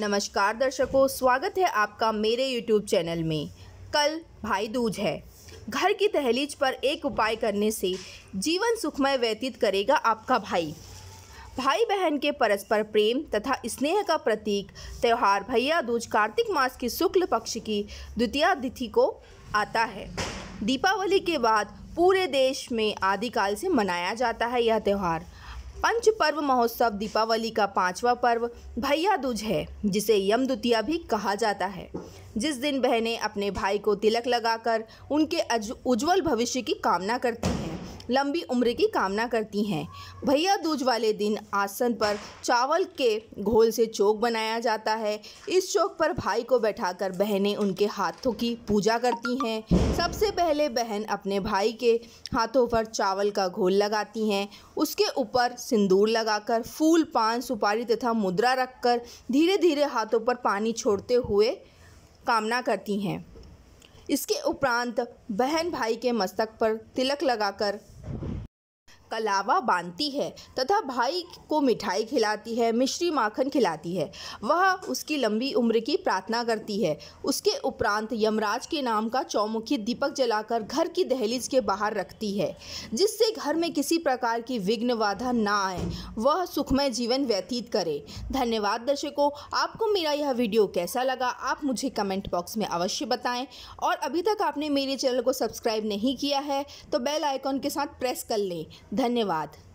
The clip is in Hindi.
नमस्कार दर्शकों स्वागत है आपका मेरे यूट्यूब चैनल में कल भाई दूज है घर की तहलीज पर एक उपाय करने से जीवन सुखमय व्यतीत करेगा आपका भाई भाई बहन के परस्पर प्रेम तथा स्नेह का प्रतीक त्यौहार भैया दूज कार्तिक मास की शुक्ल पक्ष की द्वितीय तिथि को आता है दीपावली के बाद पूरे देश में आदिकाल से मनाया जाता है यह त्यौहार पंच पर्व महोत्सव दीपावली का पांचवा पर्व भैया दूज है जिसे यम द्वितीया भी कहा जाता है जिस दिन बहनें अपने भाई को तिलक लगाकर उनके उज्जवल भविष्य की कामना करती हैं लंबी उम्र की कामना करती हैं भैया दूज वाले दिन आसन पर चावल के घोल से चौक बनाया जाता है इस चौक पर भाई को बैठाकर बहनें उनके हाथों की पूजा करती हैं सबसे पहले बहन अपने भाई के हाथों पर चावल का घोल लगाती हैं उसके ऊपर सिंदूर लगाकर फूल पान सुपारी तथा मुद्रा रखकर धीरे धीरे हाथों पर पानी छोड़ते हुए कामना करती हैं इसके उपरांत बहन भाई के मस्तक पर तिलक लगाकर कलावा बांधती है तथा भाई को मिठाई खिलाती है मिश्री माखन खिलाती है वह उसकी लंबी उम्र की प्रार्थना करती है उसके उपरांत यमराज के नाम का चौमुखी दीपक जलाकर घर की दहलीज के बाहर रखती है जिससे घर में किसी प्रकार की विघ्न बाधा ना आए वह सुखमय जीवन व्यतीत करे धन्यवाद दर्शकों आपको मेरा यह वीडियो कैसा लगा आप मुझे कमेंट बॉक्स में अवश्य बताएं और अभी तक आपने मेरे चैनल को सब्सक्राइब नहीं किया है तो बेल आइकॉन के साथ प्रेस कर लें धन्यवाद